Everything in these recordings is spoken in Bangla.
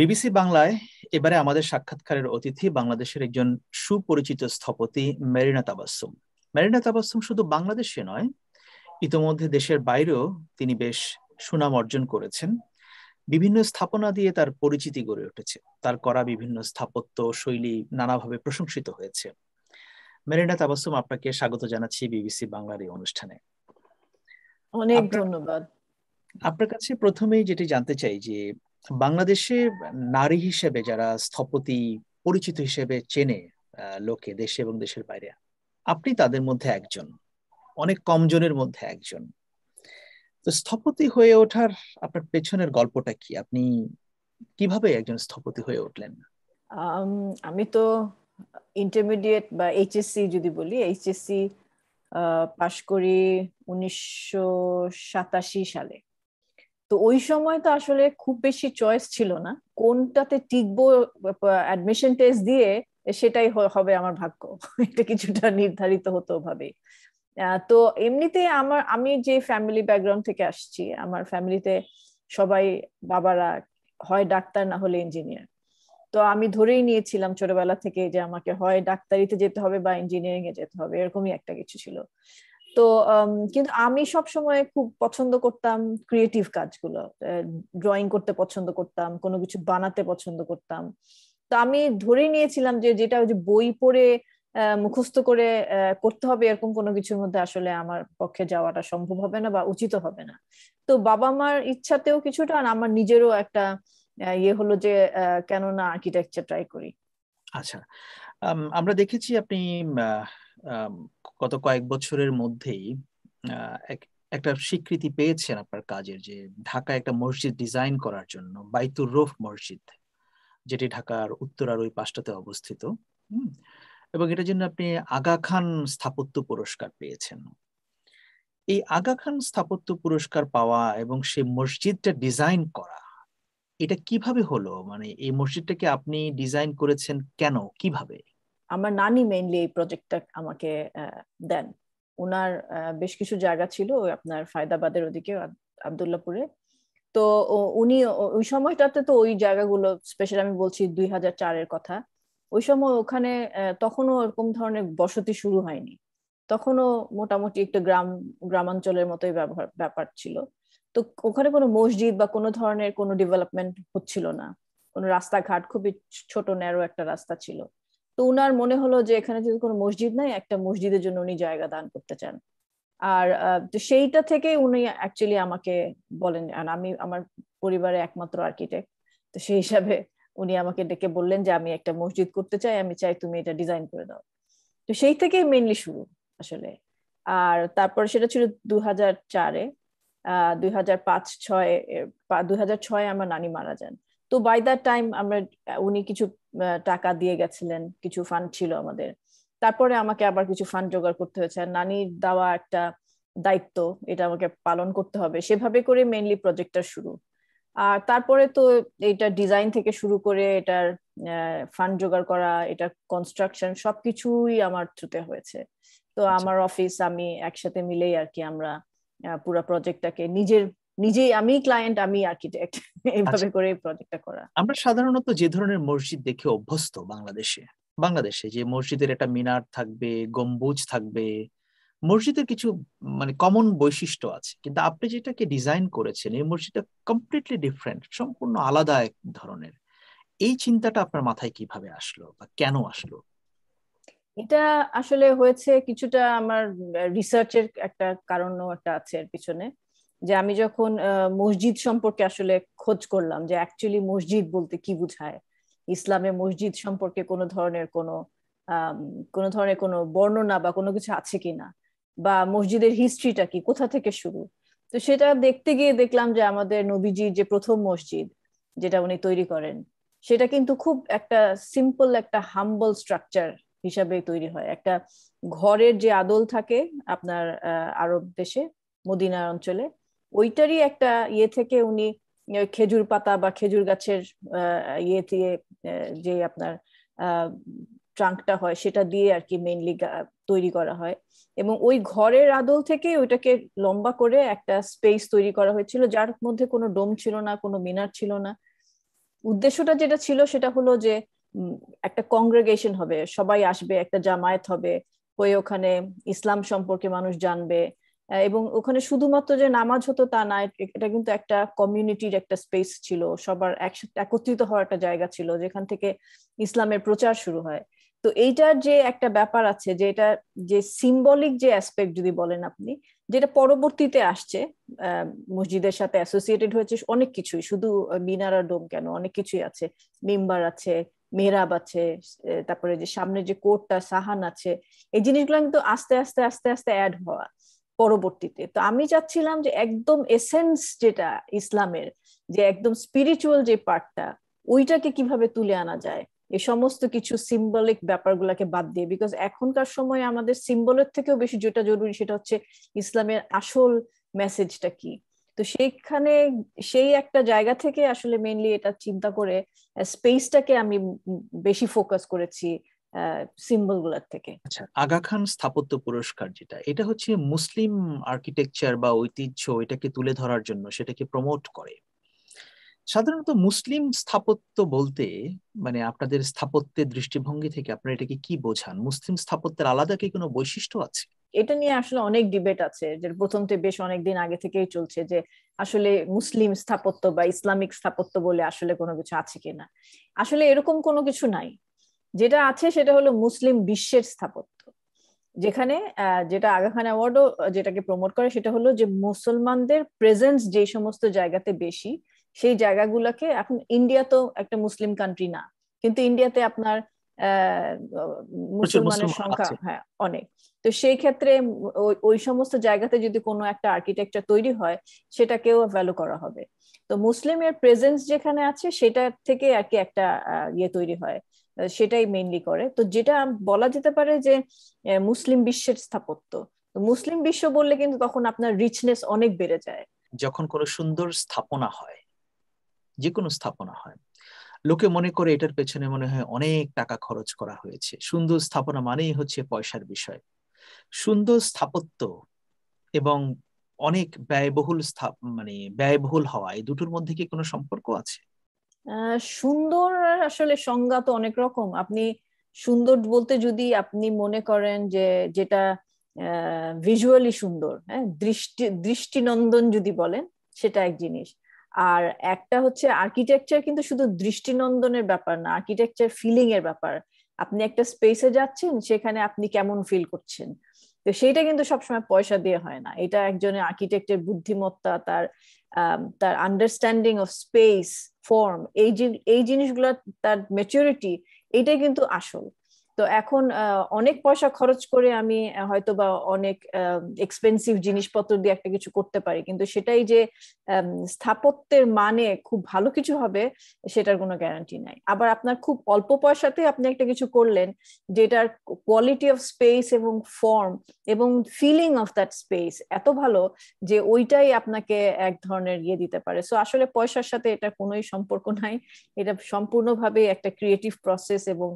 বিবিসি বাংলায় এবারে আমাদের সাক্ষাৎকারের অতিথি বাংলাদেশের একজন সুপরিচিত স্থপতি মেরিনা তাবাসুম মেরিনা তাবাসুম শুধু বাংলাদেশে নয় ইতোমধ্যে দেশের বাইরেও তিনি বেশ সুনাম অর্জন করেছেন বিভিন্ন স্থাপনা দিয়ে তার পরিচিতি গড়ে উঠেছে তার করা বিভিন্ন স্থাপত্য শৈলী নানাভাবে প্রশংসিত হয়েছে মেরিনা তাবাসুম আপনাকে স্বাগত জানাচ্ছি বিবিসি বাংলার এই অনুষ্ঠানে অনেক ধন্যবাদ আপনার কাছে প্রথমেই যেটি জানতে চাই যে বাংলাদেশে নারী হিসেবে যারা স্থপতি পরিচিত হিসেবে চেনে লোকে দেশে এবং দেশের বাইরে আপনি তাদের মধ্যে একজন অনেক কম জনের মধ্যে একজন তো স্থপতি হয়ে ওঠার আপনার পেছনের গল্পটা কি আপনি কিভাবে একজন স্থপতি হয়ে উঠলেন আমি তো ইন্টারমিডিয়েট বা এইচএসসি যদি বলি এইচএসসি পাশ করি উনিশশো সাতাশি সালে তো ওই সময় তো আসলে খুব বেশি চয়েস ছিল না কোনটাতে টিকবো অ্যাডমিশন টেস্ট দিয়ে সেটাই হবে আমার ভাগ্য এটা কিছুটা নির্ধারিত হতো ভাবে তো এমনিতে আমার আমি যে ফ্যামিলি ব্যাকগ্রাউন্ড থেকে আসছি আমার ফ্যামিলিতে সবাই বাবারা হয় ডাক্তার না হলে ইঞ্জিনিয়ার তো আমি ধরেই নিয়েছিলাম ছোটবেলা থেকে যে আমাকে হয় ডাক্তারিতে যেতে হবে বা ইঞ্জিনিয়ারিং এ যেতে হবে এরকমই একটা কিছু ছিল তো কিন্তু আমি সব সময় খুব পছন্দ করতাম ক্রিয়েটিভ কাজগুলো ড্রয়িং করতে পছন্দ করতাম কোনো কিছু বানাতে পছন্দ করতাম তো আমি ধরে নিয়েছিলাম যে যেটা ওই যে বই পড়ে মুখস্থ করে করতে হবে এরকম কোনো কিছুর মধ্যে আসলে আমার পক্ষে যাওয়াটা সম্ভব হবে না বা উচিত হবে না তো বাবা মার ইচ্ছাতেও কিছুটা আর আমার নিজেরও একটা ইয়ে হলো যে কেন না আর্কিটেকচার ট্রাই করি আচ্ছা আমরা দেখেছি আপনি গত কয়েক বছরের মধ্যেই একটা স্বীকৃতি পেয়েছেন আপনার কাজের যে ঢাকায় একটা মসজিদ ডিজাইন করার জন্য বাইতুর রোফ মসজিদ যেটি ঢাকার উত্তরার ওই পাশটাতে অবস্থিত এবং এটার জন্য আপনি আগা খান স্থাপত্য পুরস্কার পেয়েছেন এই আগা খান স্থাপত্য পুরস্কার পাওয়া এবং সে মসজিদটা ডিজাইন করা এটা কিভাবে হলো মানে এই মসজিদটাকে আপনি ডিজাইন করেছেন কেন কিভাবে আমার নানি মেইনলি এই প্রজেক্টটা আমাকে দেন ওনার বেশ কিছু জায়গা ছিল আপনার ফায়দাবাদের ওদিকে আবদুল্লাপুরে তো উনি ওই সময়টাতে তো ওই জায়গাগুলো স্পেশালি আমি বলছি দুই হাজার চারের কথা ওই সময় ওখানে তখনও ওরকম ধরনের বসতি শুরু হয়নি তখনও মোটামুটি একটা গ্রাম গ্রামাঞ্চলের মতোই ব্যবহার ব্যাপার ছিল তো ওখানে কোনো মসজিদ বা কোনো ধরনের কোনো ডেভেলপমেন্ট হচ্ছিল না কোনো রাস্তাঘাট খুবই ছোট ন্যারো একটা রাস্তা ছিল তো উনার মনে হলো যে এখানে যদি কোনো মসজিদ নাই একটা মসজিদের জন্য উনি জায়গা দান করতে চান আর সেইটা থেকে উনি অ্যাকচুয়ালি আমাকে বলেন আর আমি আমার পরিবারে একমাত্র আর্কিটেক্ট তো সেই হিসাবে উনি আমাকে ডেকে বললেন যে আমি একটা মসজিদ করতে চাই আমি চাই তুমি এটা ডিজাইন করে দাও তো সেই থেকে মেনলি শুরু আসলে আর তারপর সেটা ছিল দু হাজার চারে দুই হাজার পাঁচ ছয় দুই হাজার ছয় আমার নানি মারা যান তো বাই দ্যাট টাইম আমরা উনি কিছু টাকা দিয়ে গেছিলেন কিছু ফান্ড ছিল আমাদের তারপরে আমাকে আবার কিছু ফান্ড জোগাড় করতে হয়েছে নানির দেওয়া একটা দায়িত্ব এটা আমাকে পালন করতে হবে সেভাবে করে মেনলি প্রজেক্টটা শুরু আর তারপরে তো এটা ডিজাইন থেকে শুরু করে এটার ফান্ড জোগাড় করা এটা কনস্ট্রাকশন সবকিছুই আমার থ্রুতে হয়েছে তো আচ্ছা। আমার অফিস আমি একসাথে মিলেই আর কি আমরা পুরো প্রজেক্টটাকে নিজের নিজেই আমি ক্লায়েন্ট আমি আর্কিটেক্ট এইভাবে আচ্ছা। করে এই প্রজেক্টটা করা আমরা সাধারণত যে ধরনের মসজিদ দেখে অভ্যস্ত বাংলাদেশে বাংলাদেশে যে মসজিদের একটা মিনার থাকবে গম্বুজ থাকবে মসজিদের কিছু মানে কমন বৈশিষ্ট্য আছে কিন্তু আপনি যেটাকে ডিজাইন করেছেন এই মসজিদটা কমপ্লিটলি ডিফারেন্ট সম্পূর্ণ আলাদা এক ধরনের এই চিন্তাটা আপনার মাথায় কিভাবে আসলো বা কেন আসলো এটা আসলে হয়েছে কিছুটা আমার রিসার্চের একটা কারণও একটা আছে এর পিছনে যে আমি যখন মসজিদ সম্পর্কে আসলে খোঁজ করলাম যে অ্যাকচুয়ালি মসজিদ বলতে কি বুঝায় ইসলামে মসজিদ সম্পর্কে কোনো ধরনের কোনো কোনো ধরনের কোনো বর্ণনা বা কোনো কিছু আছে কিনা বা মসজিদের হিস্ট্রিটা কি কোথা থেকে শুরু তো সেটা দেখতে গিয়ে দেখলাম যে আমাদের নবীজির যে প্রথম মসজিদ যেটা উনি তৈরি করেন সেটা কিন্তু খুব একটা সিম্পল একটা হাম্বল স্ট্রাকচার হিসাবে তৈরি হয় একটা ঘরের যে আদল থাকে আপনার আরব দেশে মদিনা অঞ্চলে ওইটারই একটা ইয়ে থেকে উনি খেজুর পাতা বা খেজুর গাছের ইয়ে দিয়ে যে আপনার ট্রাঙ্কটা হয় সেটা দিয়ে আর কি মেইনলি তৈরি করা হয় এবং ওই ঘরের আদল থেকে ওইটাকে লম্বা করে একটা স্পেস তৈরি করা হয়েছিল যার মধ্যে কোনো ডোম ছিল না কোনো মিনার ছিল না উদ্দেশ্যটা যেটা ছিল সেটা হলো যে একটা কংগ্রেগেশন হবে সবাই আসবে একটা জামায়াত হবে হয়ে ওখানে ইসলাম সম্পর্কে মানুষ জানবে এবং ওখানে শুধুমাত্র যে নামাজ হতো তা না এটা কিন্তু একটা কমিউনিটির একটা স্পেস ছিল সবার একসাথে একত্রিত হওয়ার একটা জায়গা ছিল যেখান থেকে ইসলামের প্রচার শুরু হয় তো এইটার যে একটা ব্যাপার আছে যে এটা যে সিম্বলিক যে অ্যাসপেক্ট যদি বলেন আপনি যেটা পরবর্তীতে আসছে মসজিদের সাথে অ্যাসোসিয়েটেড হয়েছে অনেক কিছুই শুধু মিনার আর ডোম কেন অনেক কিছুই আছে মেম্বার আছে মেহরাব আছে তারপরে যে সামনে যে কোটটা সাহান আছে এই জিনিসগুলো কিন্তু আস্তে আস্তে আস্তে আস্তে অ্যাড হওয়া পরবর্তীতে তো আমি চাচ্ছিলাম যে একদম এসেন্স যেটা ইসলামের যে একদম স্পিরিচুয়াল যে পার্টটা ওইটাকে কিভাবে তুলে আনা যায় এই সমস্ত কিছু সিম্বলিক ব্যাপারগুলোকে বাদ দিয়ে বিকজ এখনকার সময় আমাদের সিম্বলের থেকেও বেশি যেটা জরুরি সেটা হচ্ছে ইসলামের আসল মেসেজটা কি তো সেইখানে সেই একটা জায়গা থেকে আসলে মেইনলি এটা চিন্তা করে স্পেসটাকে আমি বেশি ফোকাস করেছি সিম্বলগুলোর থেকে আচ্ছা আগা খান স্থাপত্য পুরস্কার যেটা এটা হচ্ছে মুসলিম আর্কিটেকচার বা ঐতিহ্য এটাকে তুলে ধরার জন্য সেটাকে প্রমোট করে সাধারণত মুসলিম স্থাপত্য বলতে মানে আপনাদের স্থাপত্যের দৃষ্টিভঙ্গি থেকে আপনারা এটাকে কি বোঝান মুসলিম স্থাপত্যের আলাদা কি কোনো বৈশিষ্ট্য আছে এটা নিয়ে আসলে অনেক ডিবেট আছে যে প্রথম থেকে বেশ অনেকদিন আগে থেকেই চলছে যে আসলে মুসলিম স্থাপত্য বা ইসলামিক স্থাপত্য বলে আসলে কোনো কিছু আছে কিনা আসলে এরকম কোনো কিছু নাই যেটা আছে সেটা হলো মুসলিম বিশ্বের স্থাপত্য যেখানে যেটা আগা খান অ্যাওয়ার্ডও যেটাকে প্রমোট করে সেটা হলো যে মুসলমানদের প্রেজেন্স যে সমস্ত জায়গাতে বেশি সেই জায়গাগুলোকে এখন ইন্ডিয়া তো একটা মুসলিম কান্ট্রি না কিন্তু ইন্ডিয়াতে আপনার মুসলমানের সংখ্যা হ্যাঁ অনেক তো সেই ক্ষেত্রে ওই সমস্ত জায়গাতে যদি কোনো একটা আর্কিটেকচার তৈরি হয় সেটাকেও ভ্যালু করা হবে তো মুসলিমের প্রেজেন্স যেখানে আছে সেটা থেকে আর কি একটা ইয়ে তৈরি হয় সেটাই মেইনলি করে তো যেটা বলা যেতে পারে যে মুসলিম বিশ্বের স্থাপত্য তো মুসলিম বিশ্ব বললে কিন্তু তখন আপনার রিচনেস অনেক বেড়ে যায় যখন কোনো সুন্দর স্থাপনা হয় যে কোনো স্থাপনা হয় লোকে মনে করে এটার পেছনে মনে হয় অনেক টাকা খরচ করা হয়েছে সুন্দর স্থাপনা মানেই হচ্ছে পয়সার বিষয় সুন্দর স্থাপত্য এবং অনেক ব্যয়বহুল মানে ব্যয়বহুল হওয়া এই দুটোর মধ্যে কি কোনো সম্পর্ক আছে সুন্দর আসলে সংজ্ঞা তো অনেক রকম আপনি সুন্দর বলতে যদি আপনি মনে করেন যে যেটা ভিজুয়ালি সুন্দর হ্যাঁ দৃষ্টি দৃষ্টিনন্দন যদি বলেন সেটা এক জিনিস আর একটা হচ্ছে আর্কিটেকচার কিন্তু শুধু দৃষ্টিনন্দনের ব্যাপার না আর্কিটেকচার ফিলিং এর ব্যাপার আপনি একটা স্পেসে যাচ্ছেন সেখানে আপনি কেমন ফিল করছেন তো সেইটা কিন্তু সবসময় পয়সা দিয়ে হয় না এটা একজনের আর্কিটেক্টের বুদ্ধিমত্তা তার তার আন্ডারস্ট্যান্ডিং অফ স্পেস ফর্ম এই এই জিনিসগুলো তার মেচুরিটি এটাই কিন্তু আসল তো এখন অনেক পয়সা খরচ করে আমি হয়তো বা অনেক এক্সপেন্সিভ জিনিসপত্র দিয়ে একটা কিছু করতে পারি কিন্তু সেটাই যে স্থাপত্যের মানে খুব ভালো কিছু হবে সেটার কোনো গ্যারান্টি নাই আবার আপনার খুব অল্প পয়সাতে আপনি একটা কিছু করলেন যেটার কোয়ালিটি অফ স্পেস এবং ফর্ম এবং ফিলিং অফ দ্যাট স্পেস এত ভালো যে ওইটাই আপনাকে এক ধরনের ইয়ে দিতে পারে সো আসলে পয়সার সাথে এটা কোনোই সম্পর্ক নাই এটা সম্পূর্ণভাবে একটা ক্রিয়েটিভ প্রসেস এবং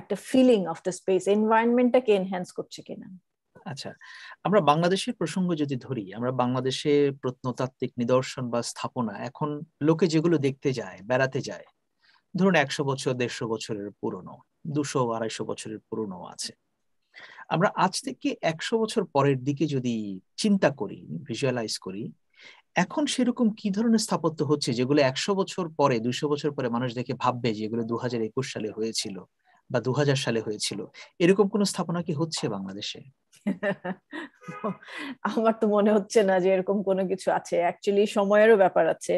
একটা ফিলিং অফ দ্য স্পেস এনভায়রনমেন্টটাকে এনহ্যান্স করছে কিনা আচ্ছা আমরা বাংলাদেশের প্রসঙ্গ যদি ধরি আমরা বাংলাদেশে প্রত্নতাত্ত্বিক নিদর্শন বা স্থাপনা এখন লোকে যেগুলো দেখতে যায় বেড়াতে যায় ধরুন একশো বছর দেড়শো বছরের পুরনো দুশো আড়াইশো বছরের পুরনো আছে আমরা আজ থেকে একশো বছর পরের দিকে যদি চিন্তা করি ভিজুয়ালাইজ করি এখন সেরকম কি ধরনের স্থাপত্য হচ্ছে যেগুলো একশো বছর পরে দুশো বছর পরে মানুষ দেখে ভাববে যে এগুলো দু সালে হয়েছিল বা দু সালে হয়েছিল এরকম কোন স্থাপনা কি হচ্ছে বাংলাদেশে আমার তো মনে হচ্ছে না যে এরকম কোনো কিছু আছে অ্যাকচুয়ালি সময়েরও ব্যাপার আছে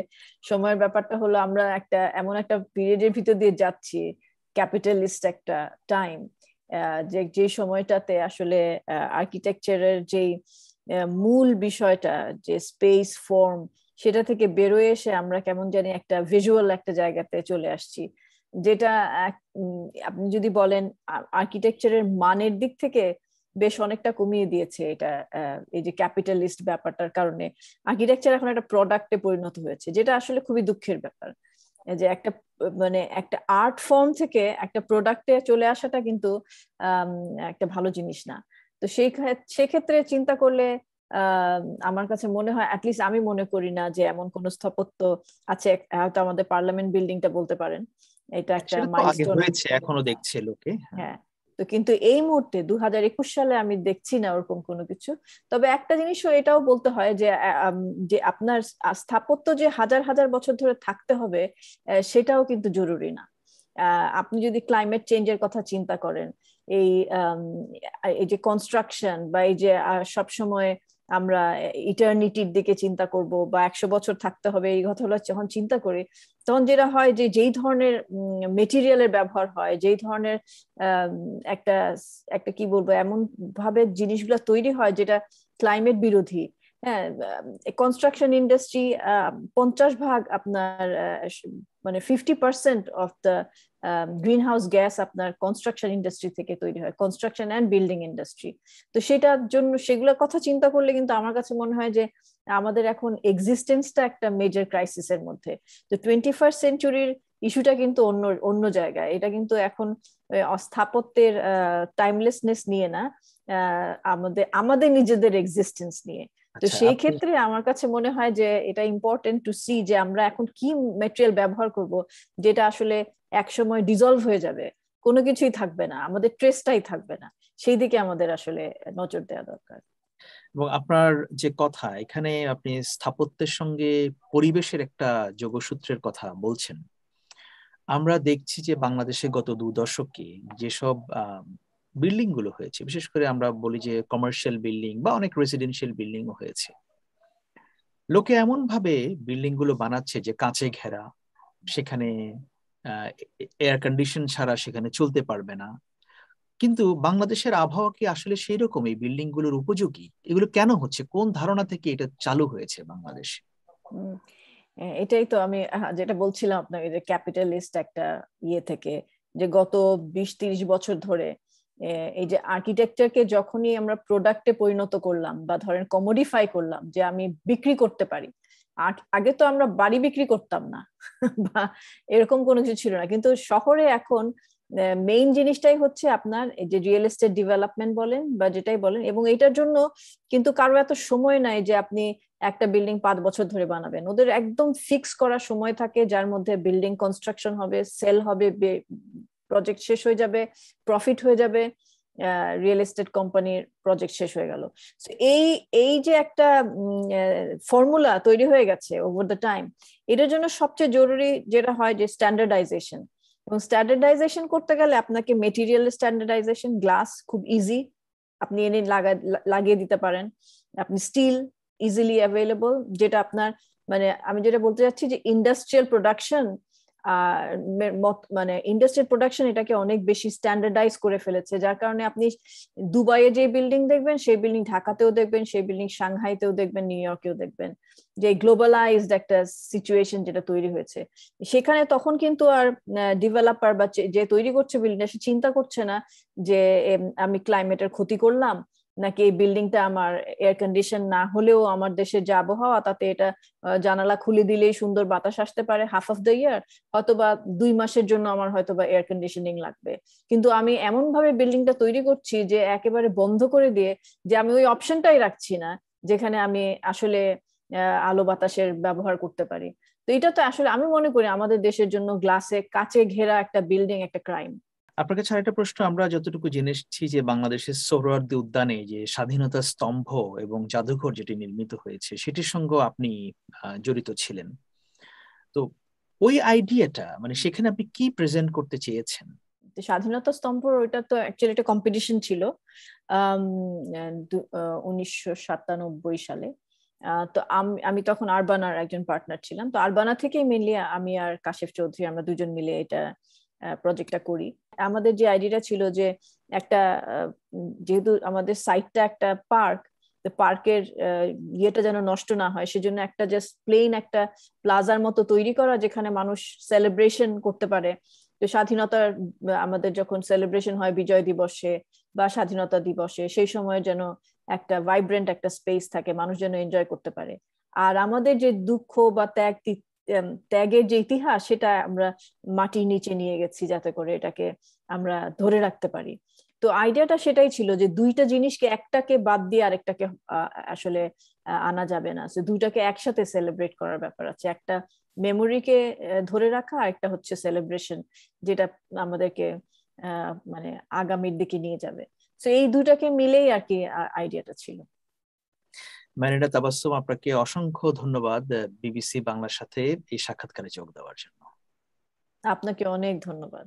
সময়ের ব্যাপারটা হলো আমরা একটা এমন একটা পিরিয়ডের ভিতর দিয়ে যাচ্ছি ক্যাপিটালিস্ট একটা টাইম যে যে সময়টাতে আসলে আর্কিটেকচারের যেই মূল বিষয়টা যে স্পেস ফর্ম সেটা থেকে বেরোয় এসে আমরা কেমন জানি একটা ভিজুয়াল একটা জায়গাতে চলে আসছি যেটা আপনি যদি বলেন আর্কিটেকচারের মানের দিক থেকে বেশ অনেকটা কমিয়ে দিয়েছে এটা এই যে ক্যাপিটালিস্ট ব্যাপারটার কারণে আর্কিটেকচার এখন একটা প্রোডাক্টে পরিণত হয়েছে যেটা আসলে খুবই দুঃখের ব্যাপার যে একটা মানে একটা আর্ট ফর্ম থেকে একটা প্রোডাক্টে চলে আসাটা কিন্তু একটা ভালো জিনিস না তো সেই সেক্ষেত্রে চিন্তা করলে আমার কাছে মনে হয় অ্যাটলিস্ট আমি মনে করি না যে এমন কোন স্থাপত্য আছে হয়তো আমাদের পার্লামেন্ট বিল্ডিংটা বলতে পারেন এটা একটা মাইলস্টোন হয়েছে এখনো দেখছে লোকে হ্যাঁ।, হ্যাঁ তো কিন্তু এই মুহূর্তে দু হাজার একুশ সালে আমি দেখছি না ওরকম কোনো কিছু তবে একটা জিনিসও এটাও বলতে হয় যে যে আপনার স্থাপত্য যে হাজার হাজার বছর ধরে থাকতে হবে সেটাও কিন্তু জরুরি না আপনি যদি ক্লাইমেট চেঞ্জের কথা চিন্তা করেন এই এই যে কনস্ট্রাকশন বা এই যে সবসময় আমরা ইটার্নিটির দিকে চিন্তা করব বা একশো বছর থাকতে হবে এই কথাগুলো যখন চিন্তা করি তখন যেটা হয় যে যেই ধরনের মেটেরিয়ালের ব্যবহার হয় যেই ধরনের একটা একটা কি বলবো এমন ভাবে জিনিসগুলো তৈরি হয় যেটা ক্লাইমেট বিরোধী হ্যাঁ কনস্ট্রাকশন ইন্ডাস্ট্রি পঞ্চাশ ভাগ আপনার মানে fifty percent of the green house gas আপনার কনস্ট্রাকশন ইন্ডাস্ট্রি থেকে তৈরি হয় কনস্ট্রাকশন অ্যান্ড বিল্ডিং ইন্ডাস্ট্রি তো সেটার জন্য সেগুলোর কথা চিন্তা করলে কিন্তু আমার কাছে মনে হয় যে আমাদের এখন এক্সিস্টেন্সটা একটা মেজর এর মধ্যে তো টোয়েন্টি ফার্স্ট সেঞ্চুরির ইস্যুটা কিন্তু অন্য অন্য জায়গায় এটা কিন্তু এখন স্থাপত্যের টাইমলেসনেস নিয়ে না আমাদের আমাদের নিজেদের এক্সিস্টেন্স নিয়ে তো আচ্ছা, সেই ক্ষেত্রে আমার কাছে মনে হয় যে এটা ইম্পর্টেন্ট টু সি যে আমরা এখন কি মেটেরিয়াল ব্যবহার করব যেটা আসলে একসময় ডিজলভ হয়ে যাবে কোনো কিছুই থাকবে না আমাদের ট্রেসটাই থাকবে না সেই দিকে আমাদের আসলে নজর দেওয়া দরকার এবং আপনার যে কথা এখানে আপনি স্থাপত্যের সঙ্গে পরিবেশের একটা যোগসূত্রের কথা বলছেন আমরা দেখছি যে বাংলাদেশে গত দু দশকে যেসব বিল্ডিং গুলো হয়েছে বিশেষ করে আমরা বলি যে কমার্শিয়াল বিল্ডিং বা অনেক রেসিডেন্সিয়াল বিল্ডিং হয়েছে লোকে এমন ভাবে বিল্ডিং গুলো বানাচ্ছে যে কাঁচে ঘেরা সেখানে এয়ার কন্ডিশন ছাড়া সেখানে চলতে পারবে না কিন্তু বাংলাদেশের আবহাওয়া কি আসলে সেই রকম এই বিল্ডিং গুলোর উপযোগী এগুলো কেন হচ্ছে কোন ধারণা থেকে এটা চালু হয়েছে বাংলাদেশ এটাই তো আমি যেটা বলছিলাম আপনাকে যে ক্যাপিটালিস্ট একটা ইয়ে থেকে যে গত বিশ তিরিশ বছর ধরে এই যে আর্কিটেকচারকে যখনই আমরা প্রোডাক্টে পরিণত করলাম বা ধরেন কমোডিফাই করলাম যে আমি বিক্রি করতে পারি আগে তো আমরা বাড়ি বিক্রি করতাম না বা এরকম কোনো কিছু ছিল না কিন্তু শহরে এখন মেইন জিনিসটাই হচ্ছে আপনার যে রিয়েল এস্টেট ডেভেলপমেন্ট বলেন বা যেটাই বলেন এবং এটার জন্য কিন্তু কারো এত সময় নাই যে আপনি একটা বিল্ডিং পাঁচ বছর ধরে বানাবেন ওদের একদম ফিক্স করা সময় থাকে যার মধ্যে বিল্ডিং কনস্ট্রাকশন হবে সেল হবে প্রজেক্ট শেষ হয়ে যাবে প্রফিট হয়ে যাবে রিয়েল এস্টেট কোম্পানির প্রজেক্ট শেষ হয়ে গেল এই এই যে একটা ফর্মুলা তৈরি হয়ে গেছে ওভার দ্য টাইম এটার জন্য সবচেয়ে জরুরি যেটা হয় যে স্ট্যান্ডার্ডাইজেশন এবং স্ট্যান্ডার্ডাইজেশন করতে গেলে আপনাকে মেটেরিয়াল স্ট্যান্ডার্ডাইজেশন গ্লাস খুব ইজি আপনি এনে লাগা লাগিয়ে দিতে পারেন আপনি স্টিল ইজিলি অ্যাভেলেবল যেটা আপনার মানে আমি যেটা বলতে চাচ্ছি যে ইন্ডাস্ট্রিয়াল প্রোডাকশন মানে ইন্ডাস্ট্রিয়াল প্রোডাকশন এটাকে অনেক বেশি স্ট্যান্ডার্ডাইজ করে ফেলেছে যার কারণে আপনি দুবাইয়ে যে বিল্ডিং দেখবেন সেই বিল্ডিং ঢাকাতেও দেখবেন সেই বিল্ডিং সাংহাইতেও দেখবেন নিউ ইয়র্কেও দেখবেন যে গ্লোবালাইজড একটা সিচুয়েশন যেটা তৈরি হয়েছে সেখানে তখন কিন্তু আর ডেভেলপার বা যে তৈরি করছে বিল্ডিং সে চিন্তা করছে না যে আমি ক্লাইমেটের ক্ষতি করলাম নাকি এই বিল্ডিংটা আমার এয়ার কন্ডিশন না হলেও আমার দেশের যে আবহাওয়া তাতে এটা জানালা খুলে দিলেই সুন্দর বাতাস আসতে পারে হাফ অফ দ্য ইয়ার হয়তোবা দুই মাসের জন্য আমার হয়তোবা এয়ার কন্ডিশনিং লাগবে কিন্তু আমি এমন ভাবে বিল্ডিংটা তৈরি করছি যে একেবারে বন্ধ করে দিয়ে যে আমি ওই অপশনটাই রাখছি না যেখানে আমি আসলে আলো বাতাসের ব্যবহার করতে পারি তো এটা তো আসলে আমি মনে করি আমাদের দেশের জন্য গ্লাসে কাচে ঘেরা একটা বিল্ডিং একটা ক্রাইম আপনার কাছে আরেকটা প্রশ্ন আমরা যতটুকু জেনে এসেছি যে বাংলাদেশের সৌরার্দি উদ্যানে যে স্বাধীনতা স্তম্ভ এবং জাদুঘর যেটি নির্মিত হয়েছে সেটির সঙ্গে আপনি জড়িত ছিলেন তো ওই আইডিয়াটা মানে সেখানে আপনি কি প্রেজেন্ট করতে চেয়েছেন স্বাধীনতা স্তম্ভ ওইটা তো অ্যাকচুয়ালি একটা কম্পিটিশন ছিল উনিশশো সাতানব্বই সালে তো আমি তখন আরবানার একজন পার্টনার ছিলাম তো আরবানা থেকেই মেনলি আমি আর কাশেফ চৌধুরী আমরা দুজন মিলে এটা প্রজেক্টটা করি আমাদের যে আইডিয়াটা ছিল যে একটা যেহেতু আমাদের সাইটটা একটা পার্ক পার্কের ইয়েটা যেন নষ্ট না হয় সেজন্য একটা জাস্ট প্লেন একটা প্লাজার মতো তৈরি করা যেখানে মানুষ সেলিব্রেশন করতে পারে তো স্বাধীনতার আমাদের যখন সেলিব্রেশন হয় বিজয় দিবসে বা স্বাধীনতা দিবসে সেই সময় যেন একটা ভাইব্রেন্ট একটা স্পেস থাকে মানুষ যেন এনজয় করতে পারে আর আমাদের যে দুঃখ বা ত্যাগ ত্যাগের যে ইতিহাস সেটা আমরা মাটির নিচে নিয়ে গেছি যাতে করে এটাকে আমরা ধরে রাখতে পারি তো আইডিয়াটা সেটাই ছিল যে দুইটা জিনিসকে একটাকে বাদ দিয়ে আরেকটাকে আসলে আনা যাবে না দুইটাকে একসাথে সেলিব্রেট করার ব্যাপার আছে একটা মেমোরিকে ধরে রাখা আর একটা হচ্ছে সেলিব্রেশন যেটা আমাদেরকে মানে আগামীর দিকে নিয়ে যাবে তো এই দুটাকে মিলেই আর কি আইডিয়াটা ছিল ম্যানেডা তাবাসুম আপনাকে অসংখ্য ধন্যবাদ বিবিসি বাংলার সাথে এই সাক্ষাৎকারে যোগ দেওয়ার জন্য আপনাকে অনেক ধন্যবাদ